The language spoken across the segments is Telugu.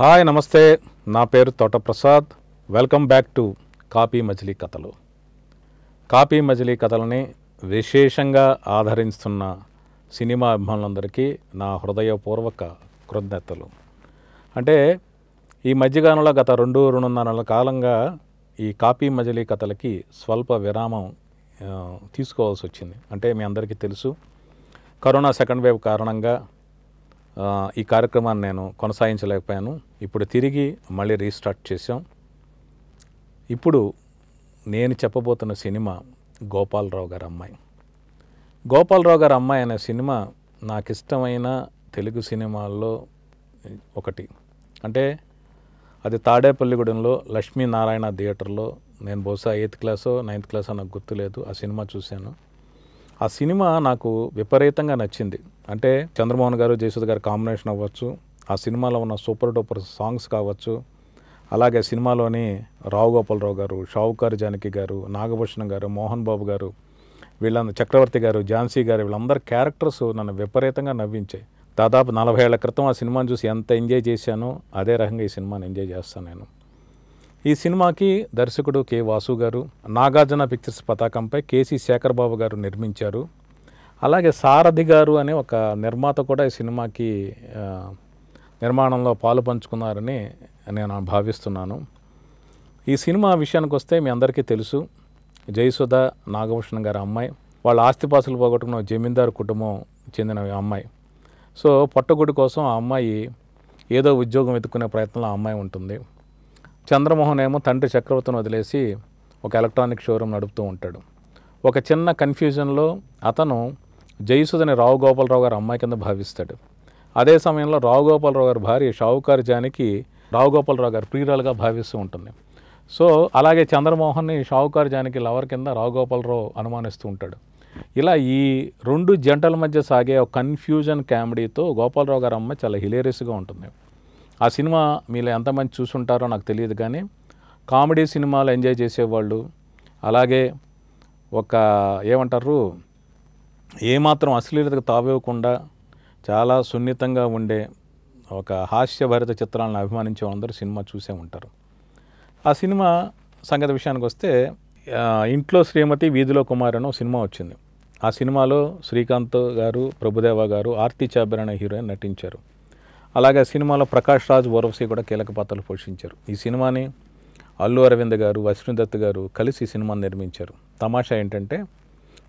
హాయ్ నమస్తే నా పేరు Thota Prasad Prasad welcome back to కాపీ మజిలీ కథలు కాపీ మజిలీ కథలని విశేషంగా ఆదరిస్తున్న సినిమా అభిమానులందరికీ నా హృదయపూర్వక కృతజ్ఞతలు అంటే ఈ మధ్యకాలంలో గత రెండు రెండున్నర కాలంగా ఈ కాపీ మజిలీ కథలకి స్వల్ప విరామం తీసుకోవాల్సి వచ్చింది అంటే మీ అందరికీ తెలుసు కరోనా సెకండ్ వేవ్ కారణంగా ఈ కార్యక్రమాన్ని నేను కొనసాగించలేకపోయాను ఇప్పుడు తిరిగి మళ్ళీ రీస్టార్ట్ చేసాం ఇప్పుడు నేను చెప్పబోతున్న సినిమా గోపాలరావు గారు అమ్మాయి గోపాలరావు గారి అమ్మాయి అనే సినిమా నాకు ఇష్టమైన తెలుగు సినిమాల్లో ఒకటి అంటే అది తాడేపల్లిగూడెంలో లక్ష్మీనారాయణ థియేటర్లో నేను బహుశా ఎయిత్ క్లాసో నైన్త్ క్లాసో నాకు గుర్తులేదు ఆ సినిమా చూశాను ఆ సినిమా నాకు విపరీతంగా నచ్చింది అంటే చంద్రమోహన్ గారు జయసూద్ గారు కాంబినేషన్ అవ్వచ్చు ఆ సినిమాలో ఉన్న సూపర్ డూపర్ సాంగ్స్ కావచ్చు అలాగే సినిమాలోని రావు గోపాలరావు గారు షావుకారు జానకి గారు నాగభూషణ్ గారు మోహన్ బాబు గారు వీళ్ళందరూ చక్రవర్తి గారు ఝాన్సీ గారు వీళ్ళందరి క్యారెక్టర్స్ నన్ను విపరీతంగా నవ్వించాయి దాదాపు నలభై ఏళ్ల క్రితం ఆ సినిమాను చూసి ఎంత ఎంజాయ్ చేశానో అదే రకంగా ఈ సినిమాని ఎంజాయ్ చేస్తాను నేను ఈ సినిమాకి దర్శకుడు కె వాసు గారు నాగార్జున పిక్చర్స్ పతాకంపై కేసీ శేఖర్ బాబు గారు నిర్మించారు అలాగే సారథి గారు అనే ఒక నిర్మాత కూడా ఈ సినిమాకి నిర్మాణంలో పాలు పంచుకున్నారని నేను భావిస్తున్నాను ఈ సినిమా విషయానికి వస్తే మీ అందరికీ తెలుసు జయసుధ నాగభూషణ్ గారి అమ్మాయి వాళ్ళ ఆస్తిపాసులు పోగొట్టుకున్న జమీందారు కుటుంబం చెందిన అమ్మాయి సో పొట్టగుడి కోసం ఆ అమ్మాయి ఏదో ఉద్యోగం వెతుక్కునే ప్రయత్నంలో ఆ అమ్మాయి ఉంటుంది చంద్రమోహన్ ఏమో తండ్రి చక్రవర్తిని వదిలేసి ఒక ఎలక్ట్రానిక్ షోరూమ్ నడుపుతూ ఉంటాడు ఒక చిన్న కన్ఫ్యూజన్లో అతను జయసుధని రావు గోపాలరావు గారు అమ్మాయి కింద భావిస్తాడు అదే సమయంలో రావుగోపాలరావు గారి భార్య షావుకారు జానికి రావుగోపాలరావు గారు ప్రియురాలుగా భావిస్తూ ఉంటుంది సో అలాగే చంద్రమోహన్ని షావుకారు జానికి లవర్ కింద రావుగోపాలరావు అనుమానిస్తూ ఉంటాడు ఇలా ఈ రెండు జంటల మధ్య సాగే ఒక కన్ఫ్యూజన్ కామెడీతో గోపాలరావు గారు అమ్మ చాలా హిలేరియస్గా ఉంటుంది ఆ సినిమా మీరు ఎంతమంది చూసుంటారో నాకు తెలియదు కానీ కామెడీ సినిమాలు ఎంజాయ్ చేసేవాళ్ళు అలాగే ఒక ఏమంటారు ఏమాత్రం అశ్లీలతకు తావివ్వకుండా చాలా సున్నితంగా ఉండే ఒక హాస్యభరిత చిత్రాలను అభిమానించే వాళ్ళందరూ సినిమా చూసే ఉంటారు ఆ సినిమా సంగతి విషయానికి వస్తే ఇంట్లో శ్రీమతి వీధిలో కుమార్ అనే సినిమా వచ్చింది ఆ సినిమాలో శ్రీకాంత్ గారు ప్రభుదేవ గారు ఆర్తి చాబర్ అనే హీరోయిన్ నటించారు అలాగే సినిమాలో ప్రకాష్ రాజ్ వరవసి కూడా కీలక పాత్రలు పోషించారు ఈ సినిమాని అల్లు అరవింద్ గారు దత్ గారు కలిసి సినిమాని నిర్మించారు తమాషా ఏంటంటే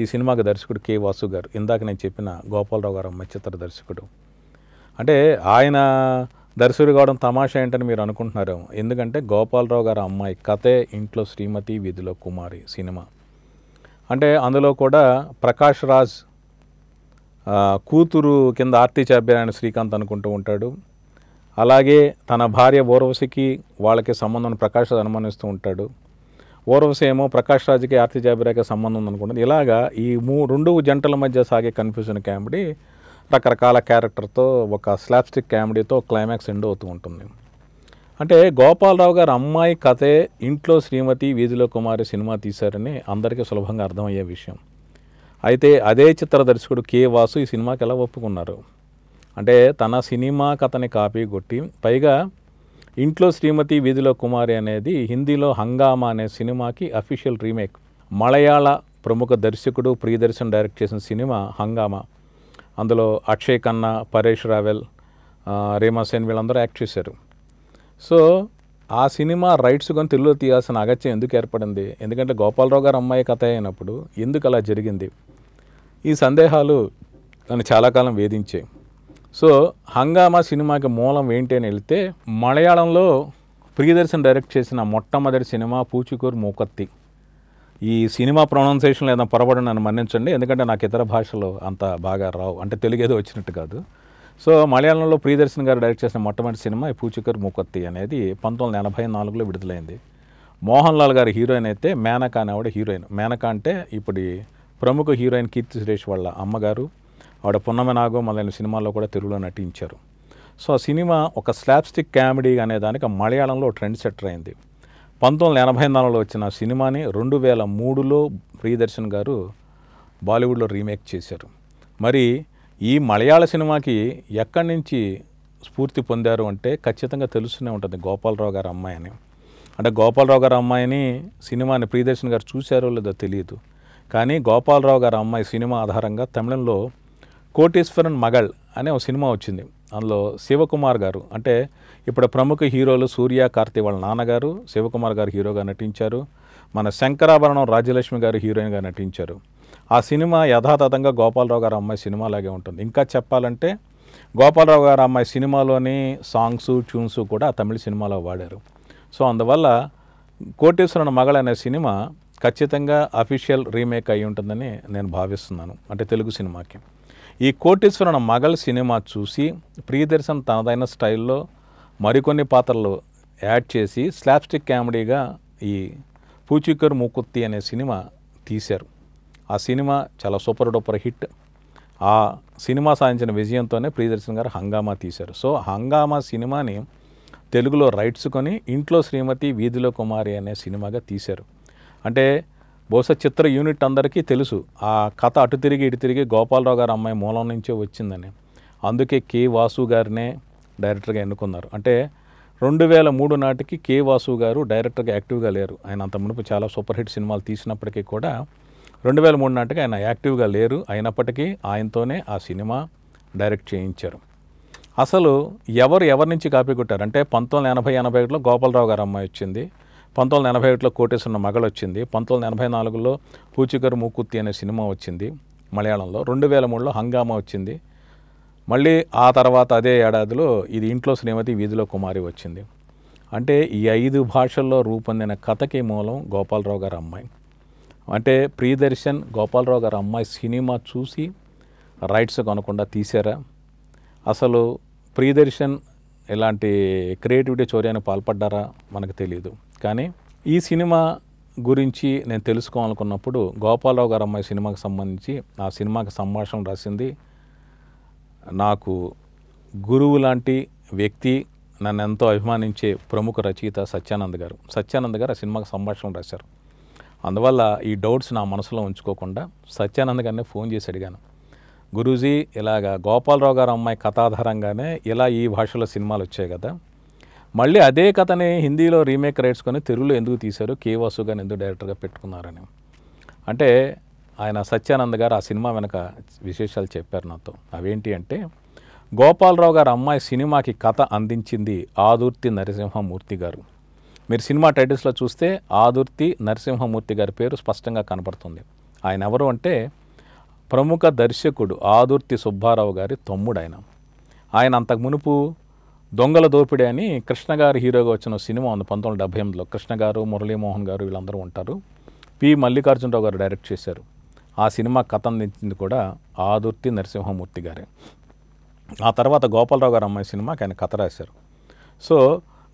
ఈ సినిమాకి దర్శకుడు కె వాసు గారు ఇందాక నేను చెప్పిన గోపాలరావు గారు అమ్మ చిత్ర దర్శకుడు అంటే ఆయన దర్శకుడు కావడం తమాషా ఏంటని మీరు అనుకుంటున్నారు ఎందుకంటే గోపాలరావు గారు అమ్మాయి కథే ఇంట్లో శ్రీమతి వీధిలో కుమారి సినిమా అంటే అందులో కూడా ప్రకాష్ రాజ్ కూతురు కింద ఆర్తి చాబ్యారాయణ శ్రీకాంత్ అనుకుంటూ ఉంటాడు అలాగే తన భార్య ఓర్వశికి వాళ్ళకి సంబంధం ప్రకాష్ అనుమానిస్తూ ఉంటాడు ఓర్వసేమో ప్రకాష్ రాజ్కి ఆర్తి జాబిరాకి సంబంధం అనుకుంటుంది ఇలాగా ఈ మూ రెండు జంటల మధ్య సాగే కన్ఫ్యూజన్ కామెడీ రకరకాల క్యారెక్టర్తో ఒక స్లాప్స్టిక్ కామెడీతో క్లైమాక్స్ ఎండ్ అవుతూ ఉంటుంది అంటే గోపాలరావు గారు అమ్మాయి కథే ఇంట్లో శ్రీమతి వీధిలో కుమారి సినిమా తీశారని అందరికీ సులభంగా అర్థమయ్యే విషయం అయితే అదే చిత్ర దర్శకుడు కే వాసు ఈ సినిమాకి ఎలా ఒప్పుకున్నారు అంటే తన సినిమా కథని కాపీ కొట్టి పైగా ఇంట్లో శ్రీమతి వీధిలో కుమారి అనేది హిందీలో హంగామా అనే సినిమాకి అఫీషియల్ రీమేక్ మలయాళ ప్రముఖ దర్శకుడు ప్రియదర్శన్ డైరెక్ట్ చేసిన సినిమా హంగామా అందులో అక్షయ్ ఖన్నా పరేష్ రావెల్ రేమా సేన్ వీళ్ళందరూ యాక్ట్ చేశారు సో ఆ సినిమా రైట్స్ కొని తెలుగులో తీయాల్సిన అగత్యం ఎందుకు ఏర్పడింది ఎందుకంటే గోపాలరావు గారు అమ్మాయి కథ అయినప్పుడు ఎందుకు అలా జరిగింది ఈ సందేహాలు నన్ను చాలా కాలం వేధించాయి సో హంగామా సినిమాకి మూలం ఏంటి అని వెళ్తే మలయాళంలో ప్రియదర్శన్ డైరెక్ట్ చేసిన మొట్టమొదటి సినిమా పూచికూరు మూకత్తి ఈ సినిమా ప్రొనౌన్సేషన్ ఏదైనా పొరపడి నన్ను మన్నించండి ఎందుకంటే నాకు ఇతర భాషలు అంత బాగా రావు అంటే తెలుగు ఏదో వచ్చినట్టు కాదు సో మలయాళంలో ప్రియదర్శన్ గారు డైరెక్ట్ చేసిన మొట్టమొదటి సినిమా పూచికూరు మూకత్తి అనేది పంతొమ్మిది ఎనభై నాలుగులో విడుదలైంది మోహన్ లాల్ గారి హీరోయిన్ అయితే మేనకా అనేవాడు హీరోయిన్ మేనకా అంటే ఇప్పుడు ప్రముఖ హీరోయిన్ కీర్తి సురేష్ వాళ్ళ అమ్మగారు ఆవిడ పున్నమ నాగో మొదలైన సినిమాల్లో కూడా తెలుగులో నటించారు సో ఆ సినిమా ఒక స్లాబ్స్టిక్ కామెడీ అనే దానికి మలయాళంలో ట్రెండ్ సెటర్ అయింది పంతొమ్మిది వందల ఎనభై నాలుగులో వచ్చిన సినిమాని రెండు వేల మూడులో ప్రియదర్శన్ గారు బాలీవుడ్లో రీమేక్ చేశారు మరి ఈ మలయాళ సినిమాకి ఎక్కడి నుంచి స్ఫూర్తి పొందారు అంటే ఖచ్చితంగా తెలుస్తూనే ఉంటుంది గోపాలరావు గారు అమ్మాయి అని అంటే గోపాలరావు గారు అమ్మాయిని సినిమాని ప్రియదర్శన్ గారు చూశారో లేదో తెలియదు కానీ గోపాలరావు గారు అమ్మాయి సినిమా ఆధారంగా తమిళంలో కోటేశ్వరన్ మగళ్ అనే ఒక సినిమా వచ్చింది అందులో శివకుమార్ గారు అంటే ఇప్పుడు ప్రముఖ హీరోలు సూర్య కార్తీ వాళ్ళ నాన్నగారు శివకుమార్ గారు హీరోగా నటించారు మన శంకరాభరణం రాజ్యలక్ష్మి గారు హీరోయిన్గా నటించారు ఆ సినిమా యథాతథంగా గోపాలరావు గారు అమ్మాయి సినిమా లాగే ఉంటుంది ఇంకా చెప్పాలంటే గోపాలరావు గారు అమ్మాయి సినిమాలోని సాంగ్స్ ట్యూన్స్ కూడా తమిళ సినిమాలో వాడారు సో అందువల్ల కోటేశ్వరన్ మగళ అనే సినిమా ఖచ్చితంగా అఫీషియల్ రీమేక్ అయి ఉంటుందని నేను భావిస్తున్నాను అంటే తెలుగు సినిమాకి ఈ కోటేశ్వరన మగల్ సినిమా చూసి ప్రియదర్శన్ తనదైన స్టైల్లో మరికొన్ని పాత్రలు యాడ్ చేసి స్లాప్స్టిక్ కామెడీగా ఈ పూచికర్ మూకుత్తి అనే సినిమా తీశారు ఆ సినిమా చాలా సూపర్ డూపర్ హిట్ ఆ సినిమా సాధించిన విజయంతోనే ప్రియదర్శన్ గారు హంగామా తీశారు సో హంగామా సినిమాని తెలుగులో రైట్స్ కొని ఇంట్లో శ్రీమతి వీధిలో కుమారి అనే సినిమాగా తీశారు అంటే బహుశా చిత్ర యూనిట్ అందరికీ తెలుసు ఆ కథ అటు తిరిగి ఇటు తిరిగి గోపాలరావు గారు అమ్మాయి మూలం నుంచే వచ్చిందని అందుకే కే వాసు గారినే డైరెక్టర్గా ఎన్నుకున్నారు అంటే రెండు వేల మూడు నాటికి కే వాసు గారు డైరెక్టర్గా యాక్టివ్గా లేరు ఆయన అంత మునుపు చాలా సూపర్ హిట్ సినిమాలు తీసినప్పటికీ కూడా రెండు వేల మూడు నాటికి ఆయన యాక్టివ్గా లేరు అయినప్పటికీ ఆయనతోనే ఆ సినిమా డైరెక్ట్ చేయించారు అసలు ఎవరు ఎవరి నుంచి కాపీ కొట్టారు అంటే పంతొమ్మిది ఎనభై ఎనభై ఒకటిలో గోపాలరావు గారు అమ్మాయి వచ్చింది పంతొమ్మిది వందల ఎనభై ఒకటిలో కోటేశ్వరం మగలు వచ్చింది పంతొమ్మిది వందల ఎనభై నాలుగులో పూచికరు మూకుత్తి అనే సినిమా వచ్చింది మలయాళంలో రెండు వేల మూడులో హంగామా వచ్చింది మళ్ళీ ఆ తర్వాత అదే ఏడాదిలో ఇది ఇంట్లో శ్రీమతి వీధిలో కుమారి వచ్చింది అంటే ఈ ఐదు భాషల్లో రూపొందిన కథకి మూలం గోపాలరావు గారు అమ్మాయి అంటే ప్రియదర్శన్ గోపాలరావు గారి అమ్మాయి సినిమా చూసి రైట్స్ కొనకుండా తీసారా అసలు ప్రియదర్శన్ ఇలాంటి క్రియేటివిటీ చౌర్యానికి పాల్పడ్డారా మనకు తెలియదు కానీ ఈ సినిమా గురించి నేను తెలుసుకోవాలనుకున్నప్పుడు గోపాలరావు గారు అమ్మాయి సినిమాకి సంబంధించి ఆ సినిమాకి సంభాషణ రాసింది నాకు గురువు లాంటి వ్యక్తి నన్ను ఎంతో అభిమానించే ప్రముఖ రచయిత సత్యానంద్ గారు సత్యానంద్ గారు ఆ సినిమాకి సంభాషణ రాశారు అందువల్ల ఈ డౌట్స్ నా మనసులో ఉంచుకోకుండా సత్యానంద్ గారిని ఫోన్ చేసి అడిగాను గురూజీ ఇలాగ గోపాలరావు గారు అమ్మాయి కథాధారంగానే ఇలా ఈ భాషలో సినిమాలు వచ్చాయి కదా మళ్ళీ అదే కథని హిందీలో రీమేక్ రైట్స్ కొని తెలుగులో ఎందుకు తీశారు కే వాసు గారిని ఎందుకు డైరెక్టర్గా పెట్టుకున్నారని అంటే ఆయన సత్యానంద్ గారు ఆ సినిమా వెనక విశేషాలు చెప్పారు నాతో అవేంటి అంటే గోపాలరావు గారు అమ్మాయి సినిమాకి కథ అందించింది ఆదుర్తి నరసింహమూర్తి గారు మీరు సినిమా టైటిల్స్లో చూస్తే ఆదుర్తి నరసింహమూర్తి గారి పేరు స్పష్టంగా కనపడుతుంది ఆయన ఎవరు అంటే ప్రముఖ దర్శకుడు ఆదుర్తి సుబ్బారావు గారి తమ్ముడు ఆయన ఆయన అంతకు మునుపు దొంగల దోపిడీ అని కృష్ణ గారు హీరోగా వచ్చిన సినిమా ఉంది పంతొమ్మిది వందల డెబ్బై ఎనిమిదిలో కృష్ణ గారు మురళీమోహన్ గారు వీళ్ళందరూ ఉంటారు పి మల్లికార్జునరావు గారు డైరెక్ట్ చేశారు ఆ సినిమా కథ అందించింది కూడా ఆదుర్తి నరసింహమూర్తి గారే ఆ తర్వాత గోపాలరావు గారు అమ్మాయి సినిమాకి ఆయన కథ రాశారు సో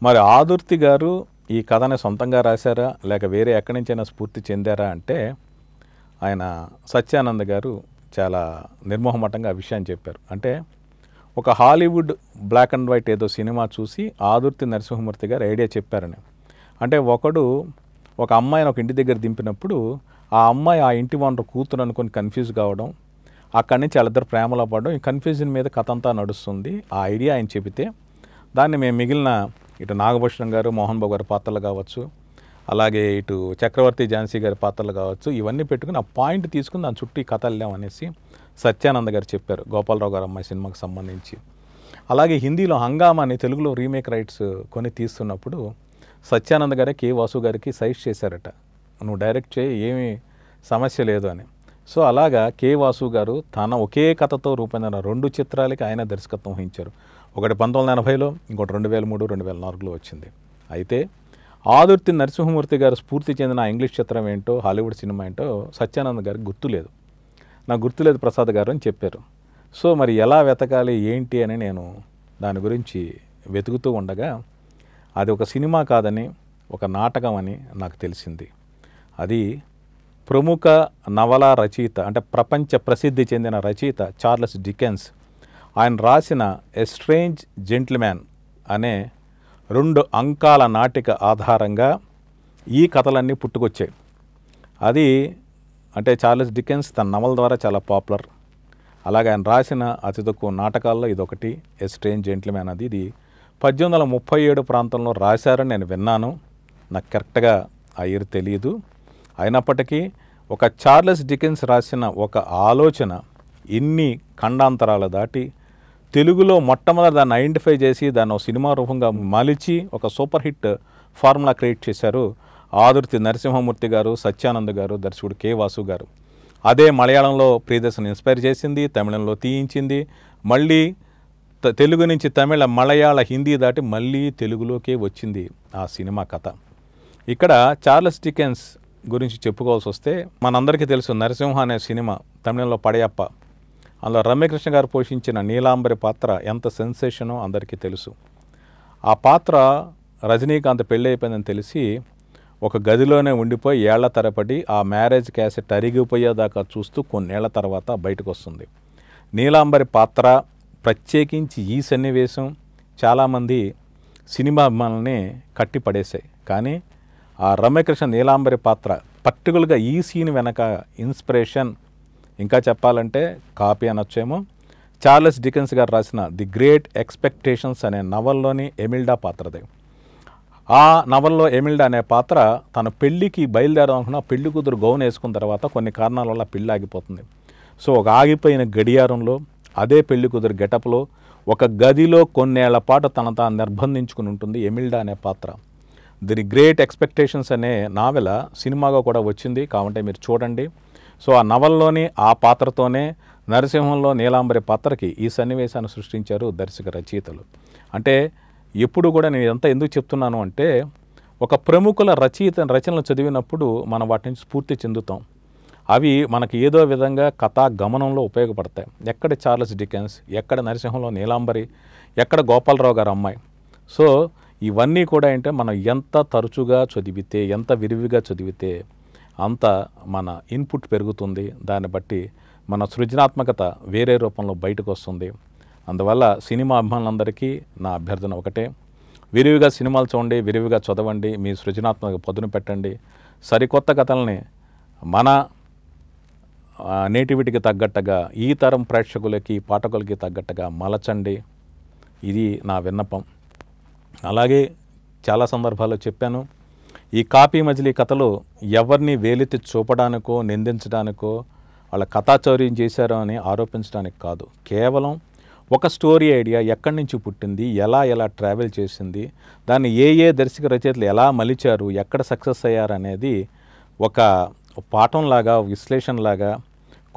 మరి ఆదుర్తి గారు ఈ కథని సొంతంగా రాశారా లేక వేరే ఎక్కడి నుంచైనా స్ఫూర్తి చెందారా అంటే ఆయన సత్యానంద్ గారు చాలా నిర్మోహమటంగా ఆ విషయాన్ని చెప్పారు అంటే ఒక హాలీవుడ్ బ్లాక్ అండ్ వైట్ ఏదో సినిమా చూసి ఆదుర్తి నరసింహమూర్తి గారు ఐడియా చెప్పారని అంటే ఒకడు ఒక అమ్మాయిని ఒక ఇంటి దగ్గర దింపినప్పుడు ఆ అమ్మాయి ఆ ఇంటి వనరు కూతురు అనుకొని కన్ఫ్యూజ్ కావడం అక్కడి నుంచి వాళ్ళిద్దరు ప్రేమలో పడడం ఈ కన్ఫ్యూజన్ మీద కథ అంతా నడుస్తుంది ఆ ఐడియా ఆయన చెబితే దాన్ని మేము మిగిలిన ఇటు నాగభూషణం గారు మోహన్ బాబు గారి పాత్రలు కావచ్చు అలాగే ఇటు చక్రవర్తి ఝాన్సీ గారి పాత్రలు కావచ్చు ఇవన్నీ పెట్టుకుని ఆ పాయింట్ తీసుకుని దాని చుట్టూ ఈ కథ అనేసి సత్యానంద గారు చెప్పారు గోపాలరావు గారు అమ్మాయి సినిమాకు సంబంధించి అలాగే హిందీలో హంగామాని తెలుగులో రీమేక్ రైట్స్ కొని తీస్తున్నప్పుడు సత్యానంద గారే కే వాసు గారికి సైజ్ చేశారట నువ్వు డైరెక్ట్ చేయి ఏమీ సమస్య లేదు అని సో అలాగా కే వాసు గారు తన ఒకే కథతో రూపొందిన రెండు చిత్రాలకి ఆయన దర్శకత్వం వహించారు ఒకటి పంతొమ్మిది వందల ఎనభైలో ఇంకోటి రెండు వేల మూడు రెండు వేల నాలుగులో వచ్చింది అయితే ఆదుర్తి నరసింహమూర్తి గారు స్ఫూర్తి చెందిన ఇంగ్లీష్ చిత్రం ఏంటో హాలీవుడ్ సినిమా ఏంటో సత్యానంద్ గారికి గుర్తులేదు నాకు గుర్తులేదు ప్రసాద్ గారు అని చెప్పారు సో మరి ఎలా వెతకాలి ఏంటి అని నేను దాని గురించి వెతుకుతూ ఉండగా అది ఒక సినిమా కాదని ఒక నాటకం అని నాకు తెలిసింది అది ప్రముఖ నవల రచయిత అంటే ప్రపంచ ప్రసిద్ధి చెందిన రచయిత చార్లెస్ డికెన్స్ ఆయన రాసిన ఎస్ట్రేంజ్ జెంట్ల్మ్యాన్ అనే రెండు అంకాల నాటిక ఆధారంగా ఈ కథలన్నీ పుట్టుకొచ్చాయి అది అంటే చార్లెస్ డికెన్స్ తన నవల ద్వారా చాలా పాపులర్ అలాగే ఆయన రాసిన అతి తక్కువ నాటకాల్లో ఇదొకటి ఎ స్ట్రేంజ్ జెంట్లమ్యాన్ అది ఇది పద్దెనిమిది వందల ముప్పై ఏడు ప్రాంతంలో రాశారని నేను విన్నాను నాకు కరెక్ట్గా ఆ ఇయర్ తెలియదు అయినప్పటికీ ఒక చార్లెస్ డికెన్స్ రాసిన ఒక ఆలోచన ఇన్ని ఖండాంతరాలు దాటి తెలుగులో మొట్టమొదటి దాన్ని ఐడెంటిఫై చేసి దాన్ని సినిమా రూపంగా మలిచి ఒక సూపర్ హిట్ ఫార్ములా క్రియేట్ చేశారు ఆదుర్తి నరసింహమూర్తి గారు సత్యానంద్ గారు దర్శకుడు కె వాసు గారు అదే మలయాళంలో ప్రియదర్శన్ ఇన్స్పైర్ చేసింది తమిళంలో తీయించింది మళ్ళీ తెలుగు నుంచి తమిళ మలయాళ హిందీ దాటి మళ్ళీ తెలుగులోకే వచ్చింది ఆ సినిమా కథ ఇక్కడ చార్లెస్ డికెన్స్ గురించి చెప్పుకోవాల్సి వస్తే మనందరికీ తెలుసు నరసింహ అనే సినిమా తమిళంలో పడయప్ప అందులో రమ్యకృష్ణ గారు పోషించిన నీలాంబరి పాత్ర ఎంత సెన్సేషనో అందరికీ తెలుసు ఆ పాత్ర రజనీకాంత్ పెళ్ళి అయిపోయిందని తెలిసి ఒక గదిలోనే ఉండిపోయి ఏళ్ల తరపడి ఆ మ్యారేజ్ క్యాసెట్ అరిగిపోయేదాకా చూస్తూ కొన్నేళ్ల తర్వాత బయటకు వస్తుంది నీలాంబరి పాత్ర ప్రత్యేకించి ఈ సన్నివేశం చాలామంది సినిమా అభిమానుల్ని కట్టి కానీ ఆ రమ్యకృష్ణ నీలాంబరి పాత్ర పర్టికులర్గా ఈ సీన్ వెనక ఇన్స్పిరేషన్ ఇంకా చెప్పాలంటే కాపీ అనొచ్చేమో చార్లెస్ డికెన్స్ గారు రాసిన ది గ్రేట్ ఎక్స్పెక్టేషన్స్ అనే నవల్లోని ఎమిల్డా పాత్రదే ఆ నవల్లో ఎమిల్డ్ అనే పాత్ర తన పెళ్లికి బయలుదేరడం అనుకున్న పెళ్లి కూతురు గౌన్ వేసుకున్న తర్వాత కొన్ని కారణాల వల్ల పెళ్ళి ఆగిపోతుంది సో ఒక ఆగిపోయిన గడియారంలో అదే పెళ్లి కూతురు గెటప్లో ఒక గదిలో కొన్నేళ్ల పాటు తన తాను నిర్బంధించుకుని ఉంటుంది ఎమిల్డా అనే పాత్ర ది గ్రేట్ ఎక్స్పెక్టేషన్స్ అనే నావెల సినిమాగా కూడా వచ్చింది కాబట్టి మీరు చూడండి సో ఆ నవల్లోని ఆ పాత్రతోనే నరసింహంలో నీలాంబరి పాత్రకి ఈ సన్నివేశాన్ని సృష్టించారు దర్శక రచయితలు అంటే ఎప్పుడు కూడా నేను ఎంత ఎందుకు చెప్తున్నాను అంటే ఒక ప్రముఖుల రచయిత రచనలు చదివినప్పుడు మనం వాటిని స్ఫూర్తి చెందుతాం అవి మనకి ఏదో విధంగా కథా గమనంలో ఉపయోగపడతాయి ఎక్కడ చార్లెస్ డికెన్స్ ఎక్కడ నరసింహంలో నీలాంబరి ఎక్కడ గోపాలరావు గారు అమ్మాయి సో ఇవన్నీ కూడా ఏంటంటే మనం ఎంత తరచుగా చదివితే ఎంత విరివిగా చదివితే అంత మన ఇన్పుట్ పెరుగుతుంది దాన్ని బట్టి మన సృజనాత్మకత వేరే రూపంలో బయటకు వస్తుంది అందువల్ల సినిమా అభిమానులందరికీ నా అభ్యర్థన ఒకటే విరివిగా సినిమాలు చూడండి విరివిగా చదవండి మీ సృజనాత్మక పదును పెట్టండి సరికొత్త కథల్ని మన నేటివిటీకి తగ్గట్టుగా ఈ తరం ప్రేక్షకులకి పాఠకులకి తగ్గట్టుగా మలచండి ఇది నా విన్నపం అలాగే చాలా సందర్భాల్లో చెప్పాను ఈ కాపీ మజిలీ కథలు ఎవరిని వేలెత్తి చూపడానికో నిందించడానికో వాళ్ళ కథాచౌర్యం చేశారో అని ఆరోపించడానికి కాదు కేవలం ఒక స్టోరీ ఐడియా ఎక్కడి నుంచి పుట్టింది ఎలా ఎలా ట్రావెల్ చేసింది దాన్ని ఏ ఏ దర్శక రచయితలు ఎలా మలిచారు ఎక్కడ సక్సెస్ అయ్యారు అనేది ఒక పాఠంలాగా విశ్లేషణలాగా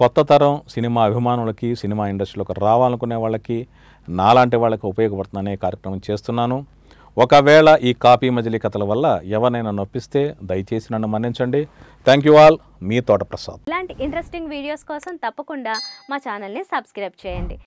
కొత్త తరం సినిమా అభిమానులకి సినిమా ఇండస్ట్రీలోకి రావాలనుకునే వాళ్ళకి నాలాంటి వాళ్ళకి ఉపయోగపడుతుంది అనే కార్యక్రమం చేస్తున్నాను ఒకవేళ ఈ కాపీ మజిలీ కథల వల్ల ఎవరినైనా నొప్పిస్తే దయచేసి నన్ను మన్నించండి థ్యాంక్ యూ ఆల్ మీ తోట ప్రసాద్ ఇలాంటి ఇంట్రెస్టింగ్ వీడియోస్ కోసం తప్పకుండా మా ఛానల్ని సబ్స్క్రైబ్ చేయండి